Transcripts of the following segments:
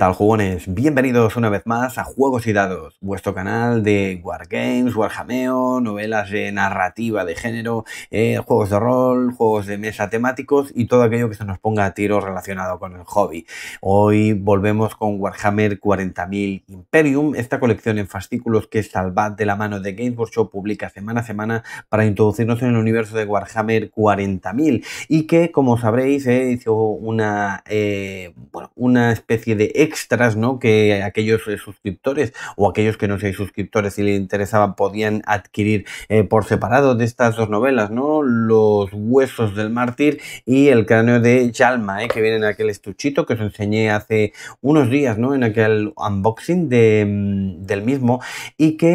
tal jugones? Bienvenidos una vez más a Juegos y Dados, vuestro canal de Wargames, Warjameo, novelas de narrativa de género, eh, juegos de rol, juegos de mesa temáticos y todo aquello que se nos ponga a tiro relacionado con el hobby. Hoy volvemos con Warhammer 40.000 Imperium, esta colección en fascículos que Salvat de la mano de Games Workshop publica semana a semana para introducirnos en el universo de Warhammer 40.000 y que, como sabréis, hizo una, eh, una especie de extras, ¿no? Que aquellos eh, suscriptores o aquellos que no seáis suscriptores y le les interesaba podían adquirir eh, por separado de estas dos novelas, ¿no? Los huesos del mártir y el cráneo de Yalma, ¿eh? que viene en aquel estuchito que os enseñé hace unos días, ¿no? En aquel unboxing de, mm, del mismo y que,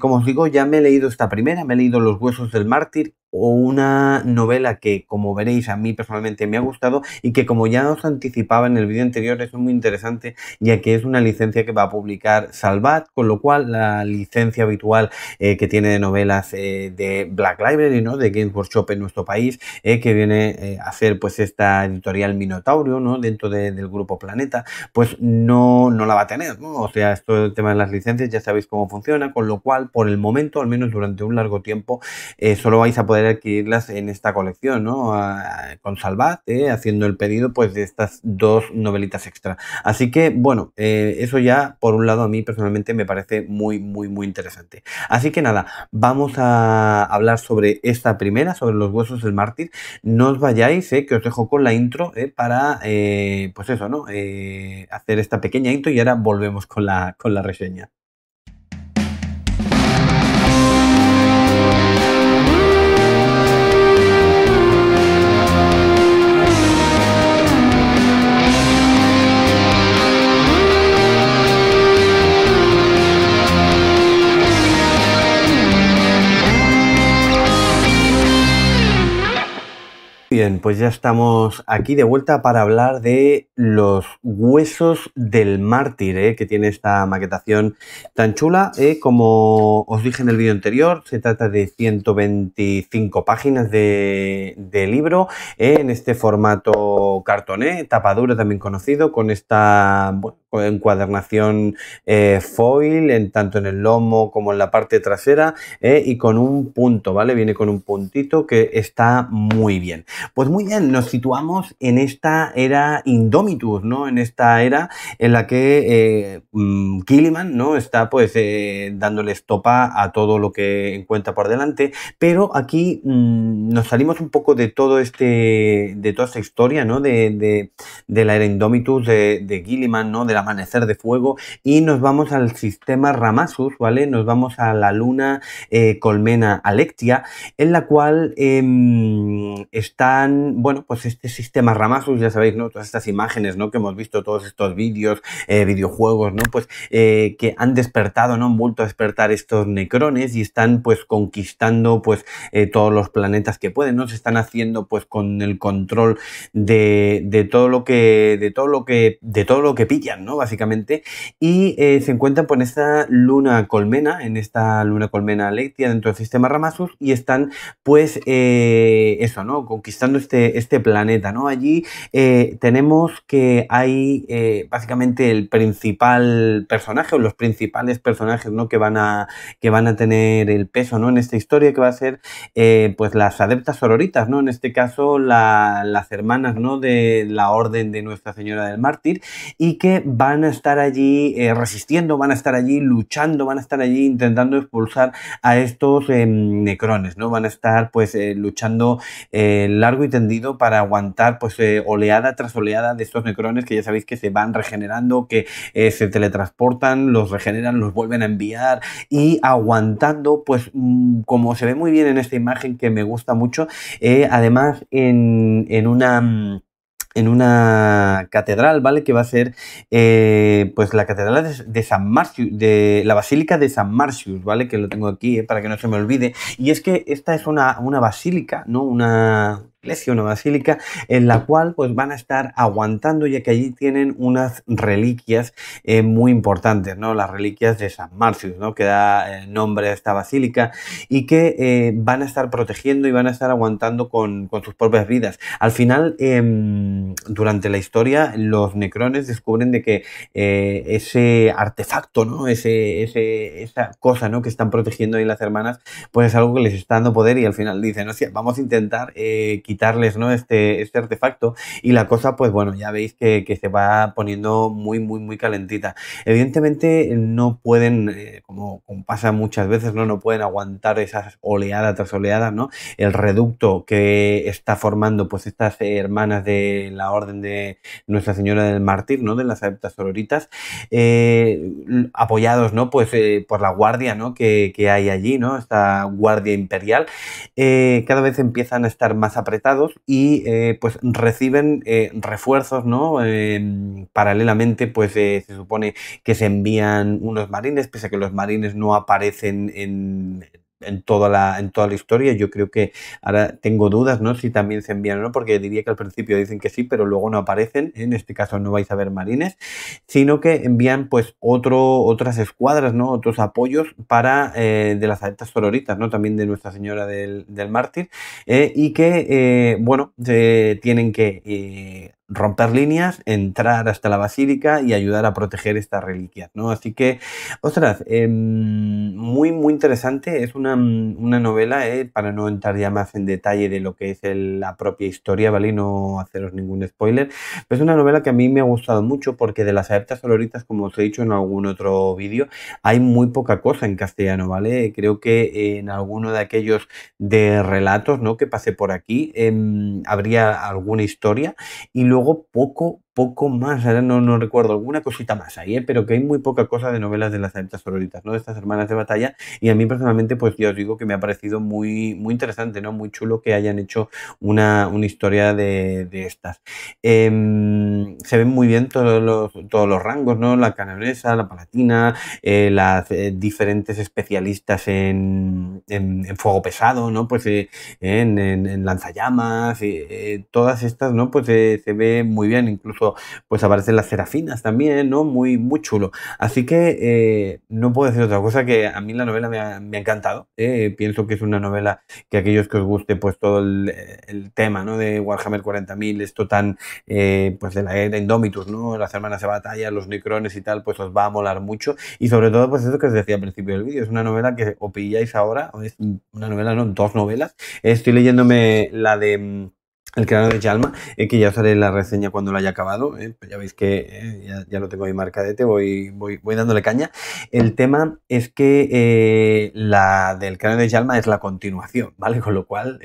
como os digo, ya me he leído esta primera, me he leído los huesos del mártir una novela que, como veréis, a mí personalmente me ha gustado y que, como ya os anticipaba en el vídeo anterior, es muy interesante, ya que es una licencia que va a publicar Salvat, con lo cual la licencia habitual eh, que tiene de novelas eh, de Black Library, ¿no? de Games Workshop en nuestro país, eh, que viene a hacer pues esta editorial Minotaurio ¿no? dentro del grupo Planeta, pues no, no la va a tener. O sea, esto el tema de las licencias ya sabéis cómo funciona, con lo cual, por el momento, al menos durante un largo tiempo, solo vais a poder adquirirlas en esta colección, ¿no? con Salvat, haciendo el pedido pues de estas dos novelitas extra. Así que, bueno, eh, eso ya por un lado a mí personalmente me parece muy, muy, muy interesante. Así que nada, vamos a hablar sobre esta primera, sobre los huesos del mártir. No os vayáis, eh, que os dejo con la intro eh, para, pues eso, ¿no? hacer esta pequeña intro y ahora volvemos con la, con la reseña. Bien, pues ya estamos aquí de vuelta para hablar de los huesos del mártir, eh, que tiene esta maquetación tan chula. Eh, como os dije en el vídeo anterior, se trata de 125 páginas de, libro eh, en este formato cartoné, tapa también conocido, con esta encuadernación eh, foil, en, tanto en el lomo como en la parte trasera, eh, y con un punto, ¿vale? Viene con un puntito que está muy bien. Pues muy bien, nos situamos en esta era Indomitus, ¿no? En esta era en la que eh, mm, ¿no? Está pues eh, dándole estopa a todo lo que encuentra por delante, pero aquí mm, nos salimos un poco de todo este, de toda esta historia, ¿no? De, la era Indomitus, de, de ¿no? De la amanecer de fuego y nos vamos al sistema Ramasus, ¿vale? Nos vamos a la luna eh, colmena Alectia, en la cual em, están, bueno, pues este sistema Ramasus, ya sabéis, ¿no? Todas estas imágenes, ¿no? Que hemos visto, todos estos vídeos, eh, videojuegos, ¿no? Pues eh, que han despertado, ¿no? Han vuelto a despertar estos necrones y están pues conquistando pues todos los planetas que pueden, ¿no? Se están haciendo pues con el control de todo lo que, de todo lo que, de todo lo que pillan, ¿no? Básicamente. Y eh, se encuentran por esta luna colmena, en esta luna colmena lectia dentro del sistema Ramasus y están pues eh, eso, ¿no? Conquistando este, este planeta, ¿no? Allí eh, tenemos que hay básicamente el principal personaje o los principales personajes, ¿no? Que van a, que van a tener el peso, ¿no? En esta historia que va a ser pues las adeptas sororitas, ¿no? En este caso las hermanas, ¿no? De la Orden de Nuestra Señora del Mártir y que va van a estar allí eh, resistiendo, van a estar allí luchando, van a estar allí intentando expulsar a estos em, necrones, ¿no? Van a estar pues eh, luchando eh, largo y tendido para aguantar pues oleada tras oleada de estos necrones que ya sabéis que se van regenerando, que se teletransportan, los regeneran, los vuelven a enviar y aguantando pues mm, como se ve muy bien en esta imagen que me gusta mucho, además en, en una mm, en una catedral, ¿vale? Que va a ser eh, pues la catedral de, San Marcius, de la Basílica de San Marcius, ¿vale? Que lo tengo aquí eh, para que no se me olvide. Y es que esta es una, una basílica, ¿no? Una, iglesia, una basílica, en la cual pues van a estar aguantando ya que allí tienen unas reliquias eh, muy importantes, ¿no? Las reliquias de San Marcius, ¿no? Que da eh, nombre a esta basílica y que eh, van a estar protegiendo y van a estar aguantando con, sus propias vidas. Al final, em, durante la historia, los necrones descubren de que ese artefacto, ¿no? Ese, ese, esa cosa, ¿no? Que están protegiendo ahí las hermanas, pues es algo que les está dando poder y al final dicen, vamos a intentar quitar quitarles ¿no? este, este artefacto. Y la cosa, pues bueno, ya veis que, se va poniendo muy, muy, muy calentita. Evidentemente no pueden, eh, como, pasa muchas veces, ¿no? no pueden aguantar esas oleadas tras oleadas, ¿no? El reducto que está formando pues estas hermanas de la orden de Nuestra Señora del Mártir, ¿no? De las adeptas sororitas, eh, apoyados, ¿no? Pues eh, por la guardia, ¿no? Que, hay allí, ¿no? Esta guardia imperial. cada vez empiezan a estar más apretados y eh, pues reciben eh, refuerzos, ¿no? Em, paralelamente pues eh, se supone que se envían unos marines, pese a que los marines no aparecen en en toda la, en toda la historia. Yo creo que ahora tengo dudas, ¿no? Si también se envían o no, porque diría que al principio dicen que sí, pero luego no aparecen. En este caso no vais a ver marines, sino que envían pues otro, otras escuadras, ¿no? Otros apoyos para eh, de las adeptas sororitas, ¿no? También de Nuestra Señora del, Mártir. Eh, y que, eh, bueno, tienen que romper líneas, entrar hasta la basílica y ayudar a proteger estas reliquias, ¿no? Así que, ostras, em, muy, muy interesante. Es una, novela, ¿eh? para no entrar ya más en detalle de lo que es la propia historia, ¿vale? Y no haceros ningún spoiler. es una novela que a mí me ha gustado mucho porque de las adeptas oloritas, como os he dicho en algún otro vídeo, hay muy poca cosa en castellano, ¿vale? Creo que en alguno de aquellos de relatos, ¿no? Que pasé por aquí, em, habría alguna historia y melhorou pouco poco más, ahora no, no recuerdo alguna cosita más ahí, ¿eh? pero que hay muy poca cosa de novelas de las aventas sororitas, ¿no? De estas hermanas de batalla. Y a mí personalmente, pues ya os digo que me ha parecido muy, muy interesante, ¿no? Muy chulo que hayan hecho una, una historia de, de estas. Em, se ven muy bien todos los, todos los rangos, ¿no? La canabresa, la palatina, eh, las eh, diferentes especialistas en, en, fuego pesado, ¿no? Pues en, en, lanzallamas, todas estas, ¿no? Pues se ve muy bien, incluso pues aparecen las serafinas también, ¿no? Muy, muy chulo. Así que eh, no puedo decir otra cosa que a mí la novela me ha, encantado. ¿eh? Pienso que es una novela que aquellos que os guste pues todo el, tema, ¿no? De Warhammer 40.000, esto tan eh, pues de la era Indomitus, ¿no? Las hermanas de batalla, los necrones y tal, pues os va a molar mucho. Y sobre todo pues eso que os decía al principio del vídeo, es una novela que o pilláis ahora, es una novela, ¿no? Dos novelas. Estoy leyéndome la de mm, el cráneo de Yalma, eh, que ya os haré la reseña cuando lo haya acabado, eh, pues ya veis que eh, ya, lo tengo ahí marcadete, voy, voy, voy dándole caña. El tema es que la del creador de Yalma es la continuación, ¿vale? Con lo cual,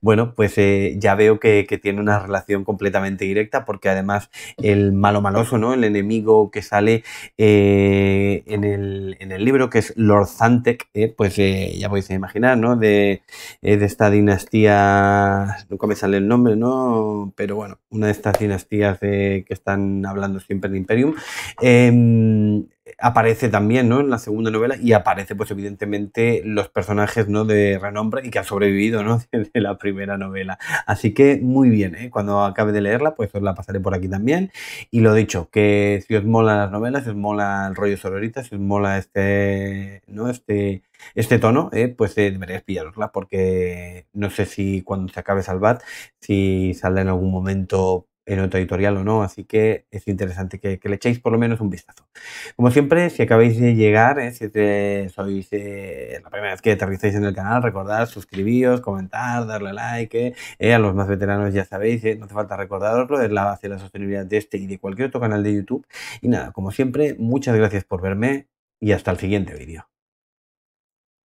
bueno, pues ya veo que, tiene una relación completamente directa, porque además el malo maloso, ¿no? El enemigo que sale en el, libro, que es Lord Zantec, pues ya podéis imaginar, ¿no? De, de esta dinastía, nunca me el nombre, ¿no? Pero bueno, una de estas dinastías que están hablando siempre de Imperium. Em, aparece también en la segunda novela y aparece pues evidentemente los personajes ¿no? de renombre y que han sobrevivido ¿no? de la primera novela. Así que muy bien, ¿eh? cuando acabe de leerla pues os la pasaré por aquí también. Y lo dicho, que si os mola las novelas, si os mola el rollo sororita, si os mola este, ¿no? este, este tono, ¿eh? pues deberéis eh, deberíais pillarosla porque no sé si cuando se acabe Salvat, si sale en algún momento en otro editorial o no, así que es interesante que, le echéis por lo menos un vistazo. Como siempre, si acabáis de llegar, ¿eh? si sois eh, la primera vez que aterrizáis en el canal, recordad suscribiros, comentar, darle like, ¿eh? a los más veteranos ya sabéis, no hace falta recordaroslo, es la base de la sostenibilidad de este y de cualquier otro canal de YouTube. Y nada, como siempre, muchas gracias por verme y hasta el siguiente vídeo.